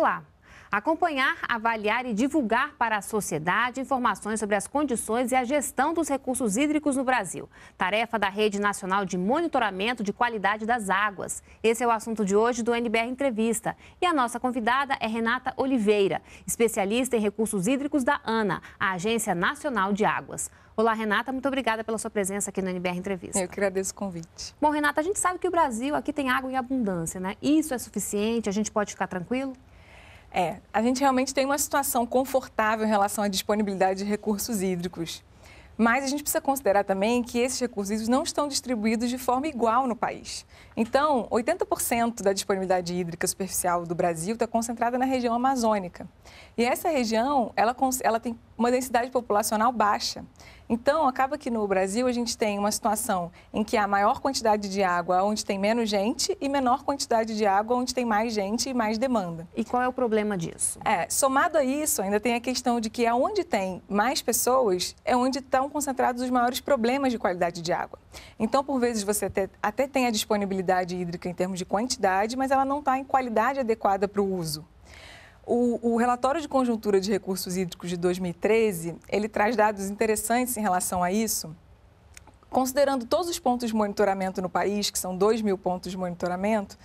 Olá! Acompanhar, avaliar e divulgar para a sociedade informações sobre as condições e a gestão dos recursos hídricos no Brasil. Tarefa da Rede Nacional de Monitoramento de Qualidade das Águas. Esse é o assunto de hoje do NBR Entrevista. E a nossa convidada é Renata Oliveira, especialista em recursos hídricos da ANA, a Agência Nacional de Águas. Olá, Renata, muito obrigada pela sua presença aqui no NBR Entrevista. Eu que agradeço o convite. Bom, Renata, a gente sabe que o Brasil aqui tem água em abundância, né? Isso é suficiente? A gente pode ficar tranquilo? É, a gente realmente tem uma situação confortável em relação à disponibilidade de recursos hídricos. Mas a gente precisa considerar também que esses recursos não estão distribuídos de forma igual no país. Então, 80% da disponibilidade hídrica superficial do Brasil está concentrada na região amazônica. E essa região, ela, ela tem uma densidade populacional baixa. Então, acaba que no Brasil a gente tem uma situação em que há maior quantidade de água onde tem menos gente e menor quantidade de água onde tem mais gente e mais demanda. E qual é o problema disso? É, somado a isso, ainda tem a questão de que aonde tem mais pessoas é onde estão concentrados os maiores problemas de qualidade de água. Então, por vezes você até, até tem a disponibilidade hídrica em termos de quantidade, mas ela não está em qualidade adequada para o uso. O, o, relatório de conjuntura de recursos hídricos de 2013, ele traz dados interessantes em relação a isso. Considerando todos os pontos de monitoramento no país, que são 2 mil pontos de monitoramento,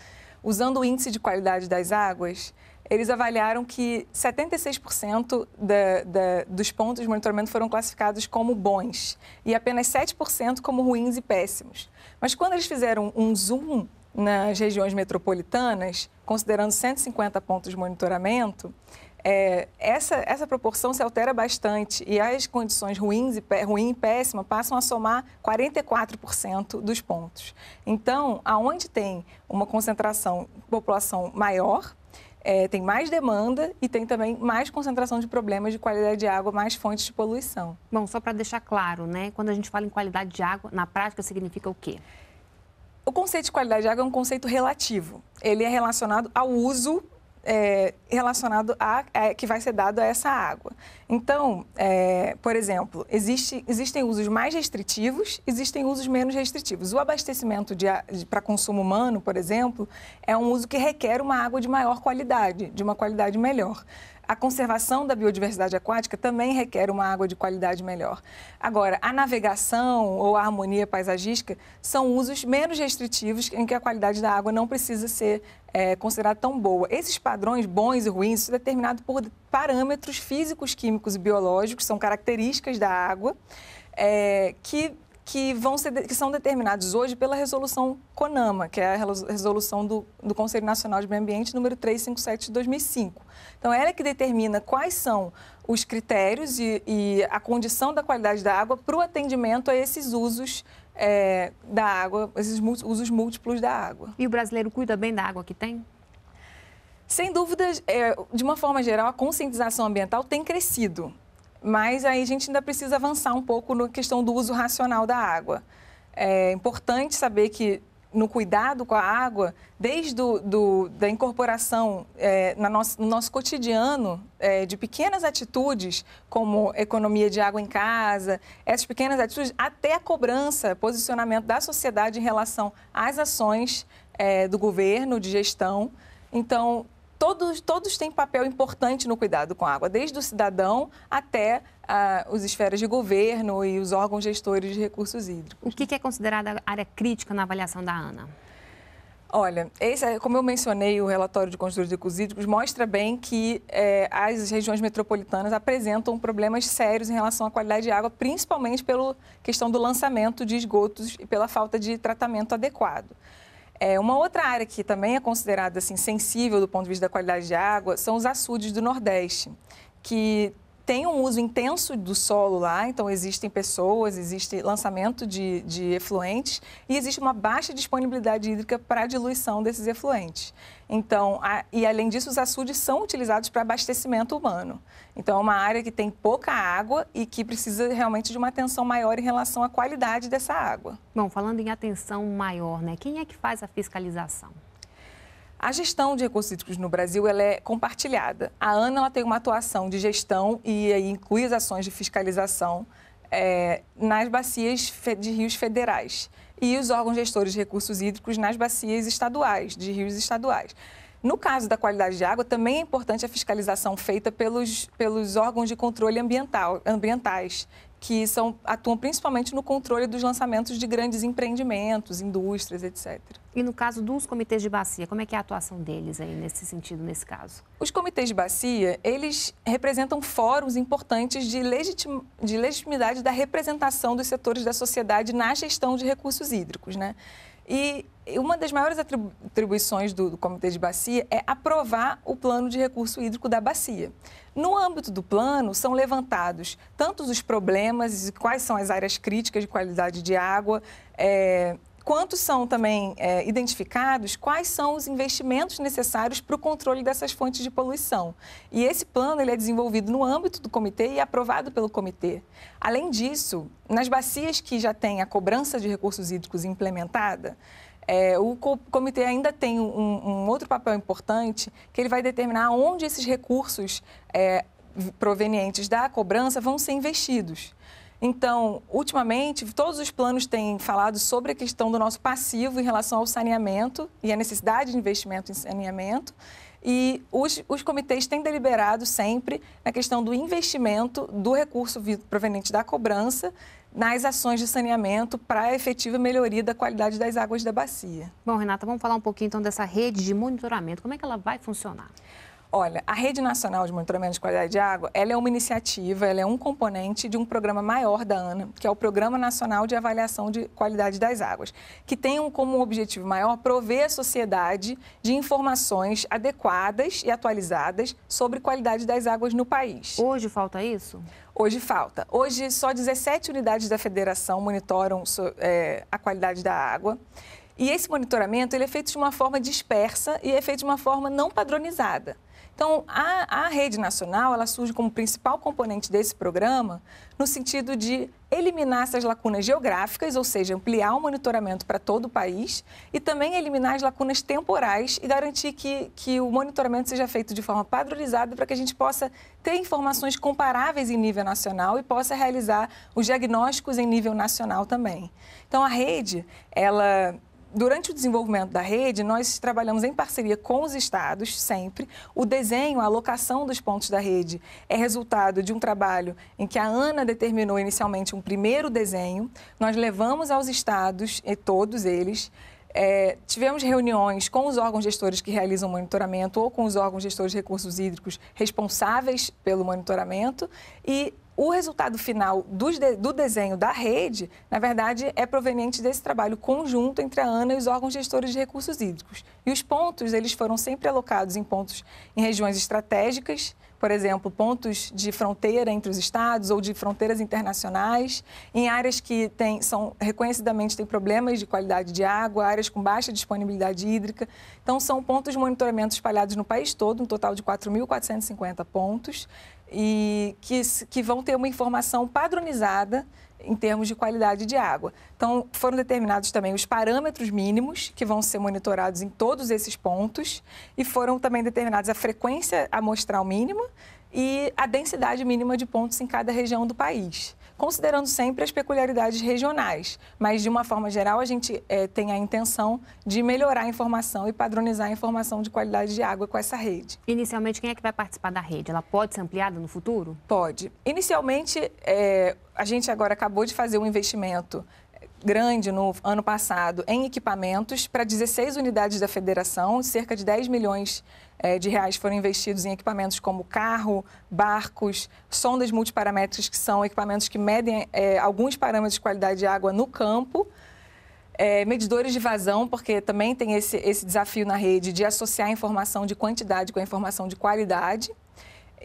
usando o índice de qualidade das águas, eles avaliaram que 76% da, da, dos pontos de monitoramento foram classificados como bons e apenas 7% como ruins e péssimos. Mas quando eles fizeram um zoom nas regiões metropolitanas, considerando 150 pontos de monitoramento, é, essa, essa proporção se altera bastante e as condições ruins e pé, ruim e péssima passam a somar 44% dos pontos. Então, aonde tem uma concentração de população maior, é, tem mais demanda e tem também mais concentração de problemas de qualidade de água, mais fontes de poluição. Bom, só para deixar claro, né? Quando a gente fala em qualidade de água, na prática significa o quê? O conceito de qualidade de água é um conceito relativo. Ele é relacionado ao uso é, relacionado a, é, que vai ser dado a essa água. Então, é, por exemplo, existe, existem usos mais restritivos, existem usos menos restritivos. O abastecimento para consumo humano, por exemplo, é um uso que requer uma água de maior qualidade, de uma qualidade melhor a conservação da biodiversidade aquática também requer uma água de qualidade melhor. Agora, a navegação ou a harmonia paisagística são usos menos restritivos em que a qualidade da água não precisa ser é, considerada tão boa. Esses padrões bons e ruins são determinados por parâmetros físicos, químicos e biológicos, são características da água é, que que, vão ser, que são determinados hoje pela resolução CONAMA, que é a resolução do, do Conselho Nacional de Meio Ambiente número 357 de 2005. Então, ela é que determina quais são os critérios e, e a condição da qualidade da água para o atendimento a esses usos é, da água, esses usos múltiplos da água. E o brasileiro cuida bem da água que tem? Sem dúvida, é, de uma forma geral, a conscientização ambiental tem crescido. Mas aí a gente ainda precisa avançar um pouco na questão do uso racional da água. É importante saber que no cuidado com a água, desde do, do da incorporação é, na nosso, no nosso cotidiano é, de pequenas atitudes, como economia de água em casa, essas pequenas atitudes, até a cobrança, posicionamento da sociedade em relação às ações é, do governo, de gestão. Então, todos, todos têm papel importante no cuidado com a água, desde o cidadão até ah, os esferas de governo e os órgãos gestores de recursos hídricos. O que, é considerada área crítica na avaliação da ANA? Olha, esse, como eu mencionei, o relatório de construtores de hídricos mostra bem que eh, as regiões metropolitanas apresentam problemas sérios em relação à qualidade de água, principalmente pela questão do lançamento de esgotos e pela falta de tratamento adequado. É, uma outra área que também é considerada assim, sensível do ponto de vista da qualidade de água são os açudes do Nordeste, que tem um uso intenso do solo lá, então existem pessoas, existe lançamento de, de efluentes e existe uma baixa disponibilidade hídrica para a diluição desses efluentes. Então, a, e além disso, os açudes são utilizados para abastecimento humano. Então, é uma área que tem pouca água e que precisa realmente de uma atenção maior em relação à qualidade dessa água. Bom, falando em atenção maior, né? Quem é que faz a fiscalização? A gestão de recursos hídricos no Brasil ela é compartilhada. A ANA ela tem uma atuação de gestão e inclui as ações de fiscalização é, nas bacias de rios federais e os órgãos gestores de recursos hídricos nas bacias estaduais, de rios estaduais. No caso da qualidade de água, também é importante a fiscalização feita pelos, pelos órgãos de controle ambiental, ambientais, que são, atuam principalmente no controle dos lançamentos de grandes empreendimentos, indústrias, etc. E no caso dos comitês de bacia, como é que é a atuação deles aí nesse sentido, nesse caso? Os comitês de bacia, eles representam fóruns importantes de, legitim, de legitimidade da representação dos setores da sociedade na gestão de recursos hídricos, né? E uma das maiores atribuições do, do, Comitê de Bacia é aprovar o plano de recurso hídrico da bacia. No âmbito do plano, são levantados tanto os problemas, quais são as áreas críticas de qualidade de água, é, quanto são também é, identificados quais são os investimentos necessários para o controle dessas fontes de poluição. E esse plano ele é desenvolvido no âmbito do comitê e aprovado pelo comitê. Além disso, nas bacias que já têm a cobrança de recursos hídricos implementada, é, o comitê ainda tem um, um, outro papel importante, que ele vai determinar onde esses recursos é, provenientes da cobrança vão ser investidos. Então, ultimamente, todos os planos têm falado sobre a questão do nosso passivo em relação ao saneamento e a necessidade de investimento em saneamento. E os, os comitês têm deliberado sempre na questão do investimento do recurso proveniente da cobrança nas ações de saneamento para a efetiva melhoria da qualidade das águas da bacia. Bom, Renata, vamos falar um pouquinho então dessa rede de monitoramento. Como é que ela vai funcionar? Olha, a Rede Nacional de Monitoramento de Qualidade de Água, ela é uma iniciativa, ela é um componente de um programa maior da ANA, que é o Programa Nacional de Avaliação de Qualidade das Águas, que tem um, como objetivo maior prover à sociedade de informações adequadas e atualizadas sobre qualidade das águas no país. Hoje falta isso? Hoje falta. Hoje, só 17 unidades da federação monitoram é, a qualidade da água. E esse monitoramento ele é feito de uma forma dispersa e é feito de uma forma não padronizada. Então, a, a rede nacional ela surge como principal componente desse programa no sentido de eliminar essas lacunas geográficas, ou seja, ampliar o monitoramento para todo o país e também eliminar as lacunas temporais e garantir que, que o monitoramento seja feito de forma padronizada para que a gente possa ter informações comparáveis em nível nacional e possa realizar os diagnósticos em nível nacional também. Então, a rede, ela durante o desenvolvimento da rede, nós trabalhamos em parceria com os estados, sempre. O desenho, a alocação dos pontos da rede é resultado de um trabalho em que a ANA determinou inicialmente um primeiro desenho. Nós levamos aos estados, e todos eles, é, tivemos reuniões com os órgãos gestores que realizam monitoramento ou com os órgãos gestores de recursos hídricos responsáveis pelo monitoramento e o resultado final de, do desenho da rede, na verdade, é proveniente desse trabalho conjunto entre a ANA e os órgãos gestores de recursos hídricos. E os pontos, eles foram sempre alocados em pontos em regiões estratégicas, por exemplo, pontos de fronteira entre os estados ou de fronteiras internacionais, em áreas que tem, são reconhecidamente têm problemas de qualidade de água, áreas com baixa disponibilidade hídrica. Então, são pontos de monitoramento espalhados no país todo, um total de 4.450 pontos e que, que vão ter uma informação padronizada em termos de qualidade de água. Então, foram determinados também os parâmetros mínimos que vão ser monitorados em todos esses pontos e foram também determinados a frequência amostral mínima e a densidade mínima de pontos em cada região do país considerando sempre as peculiaridades regionais. Mas, de uma forma geral, a gente é, tem a intenção de melhorar a informação e padronizar a informação de qualidade de água com essa rede. Inicialmente, quem é que vai participar da rede? Ela pode ser ampliada no futuro? Pode. Inicialmente, é, a gente agora acabou de fazer um investimento grande no ano passado em equipamentos para 16 unidades da federação, cerca de 10 milhões eh, de reais foram investidos em equipamentos como carro, barcos, sondas multiparamétricas, que são equipamentos que medem é, alguns parâmetros de qualidade de água no campo. É, medidores de vazão, porque também tem esse, esse desafio na rede de associar informação de quantidade com a informação de qualidade.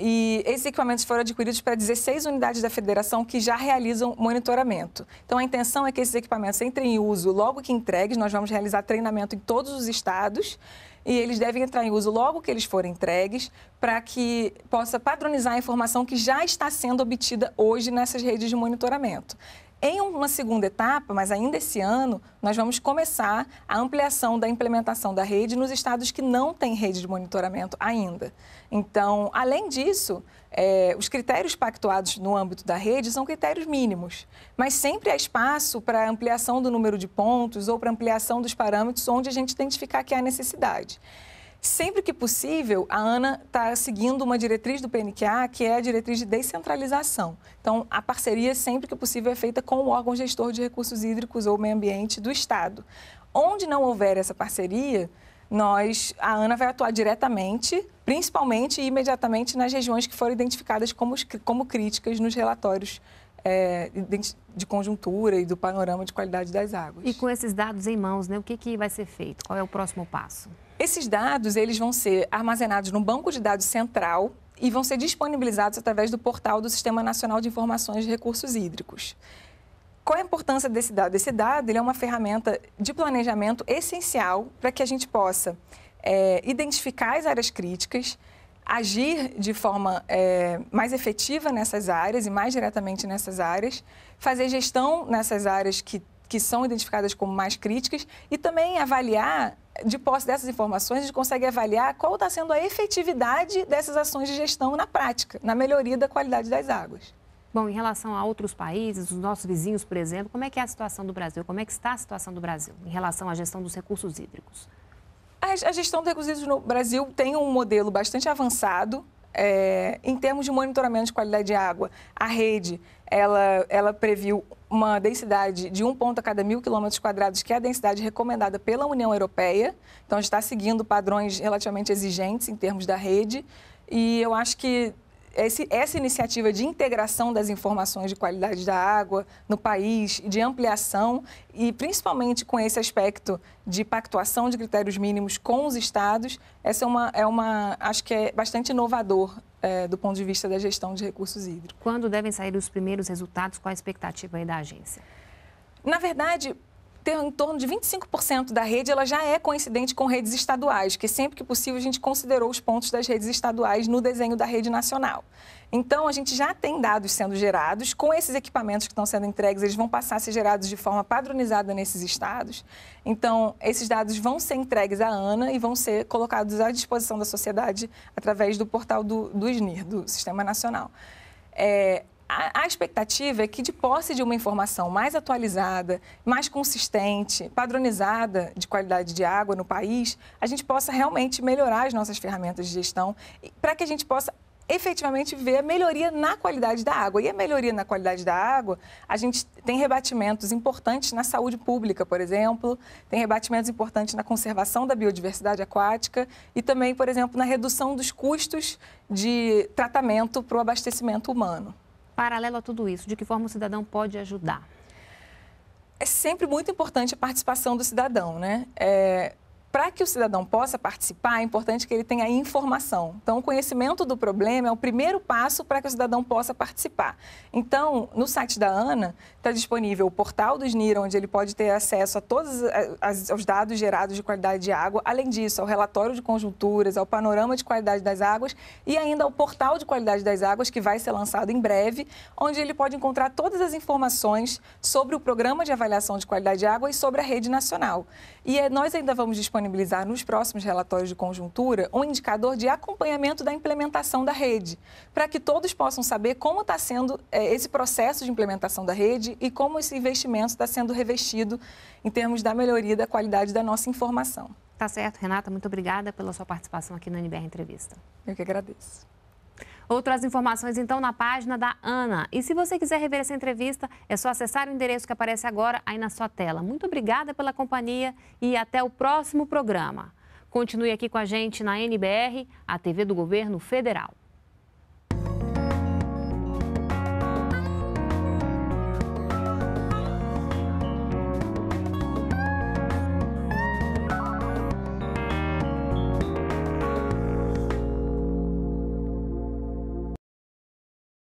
E esses equipamentos foram adquiridos para 16 unidades da federação que já realizam monitoramento. Então, a intenção é que esses equipamentos entrem em uso logo que entregues. Nós vamos realizar treinamento em todos os estados e eles devem entrar em uso logo que eles forem entregues para que possa padronizar a informação que já está sendo obtida hoje nessas redes de monitoramento. Em uma segunda etapa, mas ainda esse ano, nós vamos começar a ampliação da implementação da rede nos estados que não têm rede de monitoramento ainda. Então, além disso, é, os critérios pactuados no âmbito da rede são critérios mínimos, mas sempre há espaço para ampliação do número de pontos ou para ampliação dos parâmetros onde a gente identificar que há necessidade. Sempre que possível, a ANA está seguindo uma diretriz do PNQA, que é a diretriz de descentralização. Então, a parceria, sempre que possível, é feita com o órgão gestor de recursos hídricos ou meio ambiente do Estado. Onde não houver essa parceria, nós, a ANA vai atuar diretamente, principalmente e imediatamente nas regiões que foram identificadas como, como críticas nos relatórios é, de conjuntura e do panorama de qualidade das águas. E com esses dados em mãos, né, o que, que vai ser feito? Qual é o próximo passo? Esses dados, eles vão ser armazenados no banco de dados central e vão ser disponibilizados através do portal do Sistema Nacional de Informações de Recursos Hídricos. Qual é a importância desse dado? Esse dado é uma ferramenta de planejamento essencial para que a gente possa é, identificar as áreas críticas, agir de forma é, mais efetiva nessas áreas e mais diretamente nessas áreas, fazer gestão nessas áreas que que são identificadas como mais críticas e também avaliar, de posse dessas informações, a gente consegue avaliar qual está sendo a efetividade dessas ações de gestão na prática, na melhoria da qualidade das águas. Bom, em relação a outros países, os nossos vizinhos, por exemplo, como é que é a situação do Brasil? Como é que está a situação do Brasil em relação à gestão dos recursos hídricos? A gestão dos recursos hídricos no Brasil tem um modelo bastante avançado, é, em termos de monitoramento de qualidade de água, a rede ela, ela previu uma densidade de um ponto a cada mil quilômetros quadrados, que é a densidade recomendada pela União Europeia. Então, está seguindo padrões relativamente exigentes em termos da rede. E eu acho que esse, essa iniciativa de integração das informações de qualidade da água no país, de ampliação e principalmente com esse aspecto de pactuação de critérios mínimos com os estados, essa é uma, é uma acho que é bastante inovador é, do ponto de vista da gestão de recursos hídricos. Quando devem sair os primeiros resultados? Qual a expectativa aí da agência? Na verdade, ter em torno de 25% da rede, ela já é coincidente com redes estaduais, que sempre que possível a gente considerou os pontos das redes estaduais no desenho da rede nacional. Então, a gente já tem dados sendo gerados. Com esses equipamentos que estão sendo entregues, eles vão passar a ser gerados de forma padronizada nesses estados. Então, esses dados vão ser entregues à ANA e vão ser colocados à disposição da sociedade através do portal do, do SNIR, do Sistema Nacional. É, a, a, expectativa é que, de posse de uma informação mais atualizada, mais consistente, padronizada de qualidade de água no país, a gente possa realmente melhorar as nossas ferramentas de gestão para que a gente possa efetivamente ver a melhoria na qualidade da água. E a melhoria na qualidade da água, a gente tem rebatimentos importantes na saúde pública, por exemplo, tem rebatimentos importantes na conservação da biodiversidade aquática e também, por exemplo, na redução dos custos de tratamento para o abastecimento humano. Paralelo a tudo isso, de que forma o cidadão pode ajudar? É sempre muito importante a participação do cidadão, né? É, para que o cidadão possa participar, é importante que ele tenha informação. Então, o conhecimento do problema é o primeiro passo para que o cidadão possa participar. Então, no site da ANA, está disponível o portal do SNIR, onde ele pode ter acesso a todos os dados gerados de qualidade de água, além disso, ao relatório de conjunturas, ao panorama de qualidade das águas e ainda ao portal de qualidade das águas, que vai ser lançado em breve, onde ele pode encontrar todas as informações sobre o programa de avaliação de qualidade de água e sobre a rede nacional. E eh, nós ainda vamos disponibilizar disponibilizar nos próximos relatórios de conjuntura um indicador de acompanhamento da implementação da rede, para que todos possam saber como está sendo é, esse processo de implementação da rede e como esse investimento está sendo revestido em termos da melhoria da qualidade da nossa informação. Tá certo, Renata, muito obrigada pela sua participação aqui no NBR Entrevista. Eu que agradeço. Outras informações então na página da Ana. E se você quiser rever essa entrevista, é só acessar o endereço que aparece agora aí na sua tela. Muito obrigada pela companhia e até o próximo programa. Continue aqui com a gente na NBR, a TV do Governo Federal.